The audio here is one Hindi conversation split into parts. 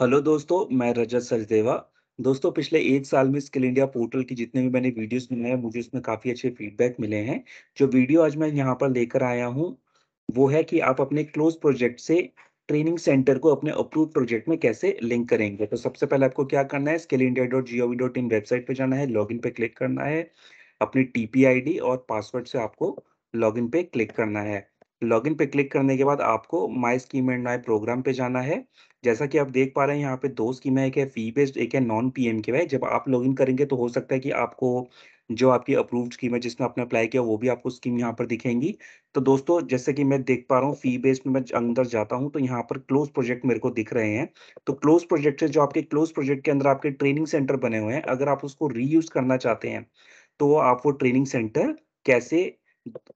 हेलो दोस्तों मैं रजत सचदेवा दोस्तों पिछले एक साल में स्किल इंडिया पोर्टल की जितने भी मैंने वीडियोस बनाए हैं मुझे उसमें काफ़ी अच्छे फीडबैक मिले हैं जो वीडियो आज मैं यहाँ पर लेकर आया हूँ वो है कि आप अपने क्लोज प्रोजेक्ट से ट्रेनिंग सेंटर को अपने अप्रूव प्रोजेक्ट में कैसे लिंक करेंगे तो सबसे पहले आपको क्या करना है skill India dot G O V dot in website पर जाना है लॉग पे क्लिक करना है अपनी टी पी आई डी और पासवर्ड से आपको लॉग पे क्लिक करना है लॉगिन पे क्लिक करने के बाद आपको my scheme and my programme पे जाना है जैसा कि आप देख पा रहे हैं यहाँ पे दो स्कीम है एक है फी बेस्ड एक है नॉन पीएम के वाई जब आप लॉगिन करेंगे तो हो सकता है कि आपको जो आपकी अप्रूव्ड स्कीम है जिसमें आपने अप्लाई किया वो भी आपको स्कीम यहाँ पर दिखेंगी तो दोस्तों जैसे कि मैं देख पा रहा हूँ फी बेस्ड में मैं अंदर जाता हूँ तो यहाँ पर क्लोज प्रोजेक्ट मेरे को दिख रहे हैं तो क्लोज प्रोजेक्ट से जो आपके क्लोज प्रोजेक्ट के अंदर आपके ट्रेनिंग सेंटर बने हुए हैं अगर आप उसको रीयूज करना चाहते हैं तो आप वो ट्रेनिंग सेंटर कैसे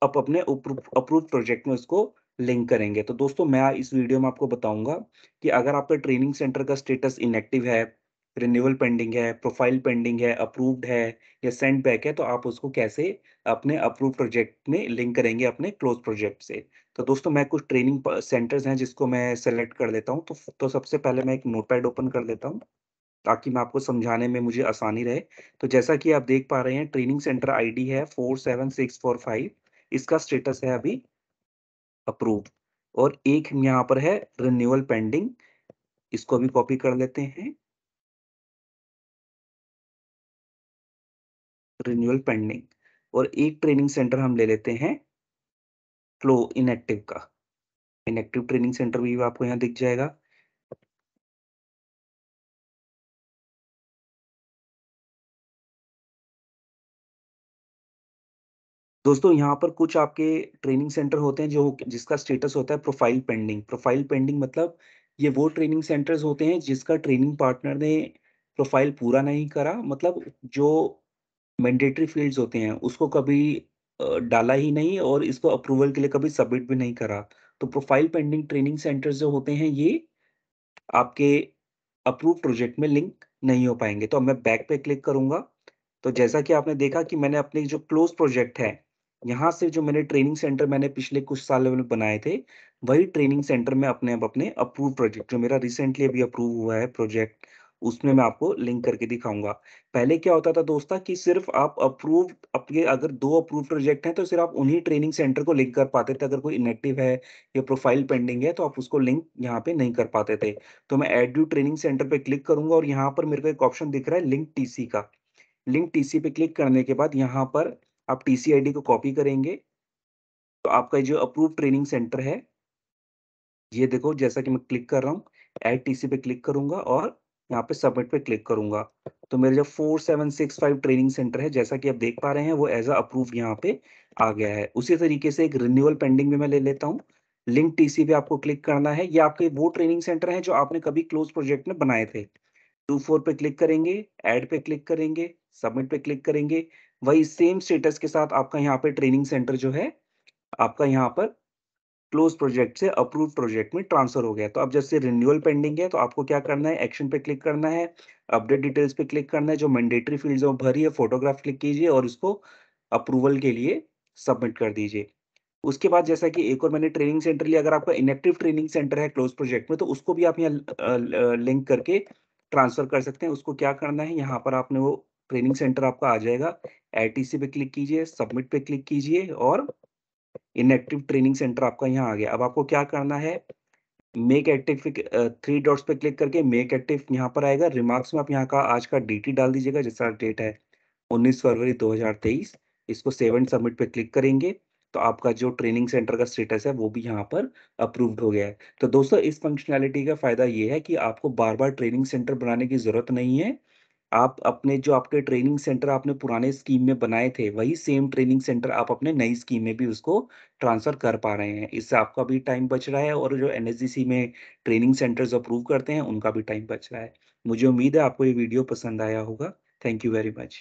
आप अपने अप्रूव प्रोजेक्ट में उसको लिंक करेंगे तो दोस्तों मैं इस वीडियो में आपको बताऊंगा कि अगर आपका ट्रेनिंग सेंटर का स्टेटस इनएक्टिव है रिन्यूअल पेंडिंग है प्रोफाइल पेंडिंग है अप्रूव्ड है या सेंड बैक है तो आप उसको कैसे अपने अप्रूव प्रोजेक्ट में लिंक करेंगे अपने क्लोज प्रोजेक्ट से तो दोस्तों मैं कुछ ट्रेनिंग सेंटर्स हैं जिसको मैं सेलेक्ट कर लेता हूँ तो, तो सबसे पहले मैं एक नोट ओपन कर लेता हूँ ताकि मैं आपको समझाने में मुझे आसानी रहे तो जैसा कि आप देख पा रहे हैं ट्रेनिंग सेंटर आईडी है four seven six four five इसका स्टेटस है अभी अप्रूव और एक यहाँ पर है रिन्यूअल पेंडिंग इसको भी कॉपी कर लेते हैं रिन्यूअल पेंडिंग और एक ट्रेनिंग सेंटर हम ले लेते हैं क्लो इनएक्टिव का इनएक्टिव ट्रेनिंग सेंटर भी आपको यहाँ दिख जाएगा दोस्तों यहाँ पर कुछ आपके ट्रेनिंग सेंटर होते हैं जो जिसका स्टेटस होता है प्रोफाइल पेंडिंग प्रोफाइल पेंडिंग मतलब ये वो ट्रेनिंग सेंटर्स होते हैं जिसका ट्रेनिंग पार्टनर ने प्रोफाइल पूरा नहीं करा मतलब जो मैंडेटरी फील्ड्स होते हैं उसको कभी डाला ही नहीं और इसको अप्रूवल के लिए कभी सबमिट भी नहीं करा तो प्रोफाइल पेंडिंग ट्रेनिंग सेंटर्स जो होते हैं ये आपके अप्रूव प्रोजेक्ट में लिंक नहीं हो पाएंगे तो अब मैं बैक पे क्लिक करूंगा तो जैसा कि आपने देखा कि मैंने अपने जो क्लोज प्रोजेक्ट है यहाँ से जो मैंने ट्रेनिंग सेंटर मैंने पिछले कुछ सालों में बनाए थे वही ट्रेनिंग सेंटर में अपने अब अपने अप्रूव प्रोजेक्ट जो मेरा रिसेंटली अभी अप्रूव हुआ है प्रोजेक्ट उसमें मैं आपको लिंक करके दिखाऊंगा पहले क्या होता था दोस्ता कि सिर्फ आप अप्रूव अपने अगर दो अप्रूव प्रोजेक्ट हैं तो सिर्फ आप उन्हीं ट्रेनिंग सेंटर को लिंक कर पाते थे अगर कोई इनेक्टिव है या प्रोफाइल पेंडिंग है तो आप उसको लिंक यहाँ पे नहीं कर पाते थे तो मैं एड यू ट्रेनिंग सेंटर पे क्लिक करूंगा और यहाँ पर मेरे को एक ऑप्शन दिख रहा है लिंक टीसी का लिंक टीसी पे क्लिक करने के बाद यहाँ पर आप टीसीआईडी को कॉपी करेंगे तो आपका जो अप्रूव ट्रेनिंग सेंटर है ये देखो जैसा कि मैं क्लिक कर रहा हूँ एड टीसी पे क्लिक करूंगा और यहाँ पे सबमिट पे क्लिक करूंगा तो मेरा जो four seven six five training centre है जैसा कि आप देख पा रहे हैं वो एज अ अप्रूव यहाँ पे आ गया है उसी तरीके से एक रिन्यूअल पेंडिंग भी मैं ले लेता हूँ लिंक टीसी पे आपको क्लिक करना है ये आपके वो ट्रेनिंग सेंटर है जो आपने कभी क्लोज प्रोजेक्ट में बनाए थे टू फोर पे क्लिक करेंगे एड पे क्लिक करेंगे सबमिट पे क्लिक करेंगे वही सेम स्टेटस के साथ आपका यहाँ पे ट्रेनिंग सेंटर जो है आपका यहाँ पर क्लोज प्रोजेक्ट से अप्रूव प्रोजेक्ट में ट्रांसफर हो गया तो अब जैसे रिन्यूअल पेंडिंग है तो आपको क्या करना है एक्शन पे क्लिक करना है अपडेट डिटेल्स पे क्लिक करना है जो मैंडेटरी फील्ड वो भरी है फोटोग्राफ क्लिक कीजिए और उसको अप्रूवल के लिए सबमिट कर दीजिए उसके बाद जैसा कि एक और मैंने ट्रेनिंग सेंटर लिया अगर आपका इनेक्टिव ट्रेनिंग सेंटर है क्लोज प्रोजेक्ट में तो उसको भी आप यहाँ लिंक करके ट्रांसफर कर सकते हैं उसको क्या करना है यहाँ पर आपने वो ट्रेनिंग सेंटर आपका आ जाएगा आईटीसी पे क्लिक कीजिए सबमिट पे क्लिक कीजिए और इनएक्टिव ट्रेनिंग सेंटर आपका यहाँ आ गया अब आपको क्या करना है मेक एक्टिव थ्री डॉट्स पे क्लिक करके मेक एक्टिव यहाँ पर आएगा रिमार्क्स में आप यहाँ का आज का डेटी डाल दीजिएगा जैसा डेट है 19 फरवरी 2023 इसको सेवन सबमिट पे क्लिक करेंगे तो आपका जो ट्रेनिंग सेंटर का स्टेटस है वो भी यहाँ पर अप्रूव्ड हो गया है तो दोस्तों इस फंक्शनैलिटी का फायदा ये है कि आपको बार बार ट्रेनिंग सेंटर बनाने की जरूरत नहीं है आप अपने जो आपके ट्रेनिंग सेंटर आपने पुराने स्कीम में बनाए थे वही सेम ट्रेनिंग सेंटर आप अपने नई स्कीम में भी उसको ट्रांसफर कर पा रहे हैं इससे आपका भी टाइम बच रहा है और जो एन में ट्रेनिंग सेंटर्स अप्रूव करते हैं उनका भी टाइम बच रहा है मुझे उम्मीद है आपको ये वीडियो पसंद आया होगा थैंक यू वेरी मच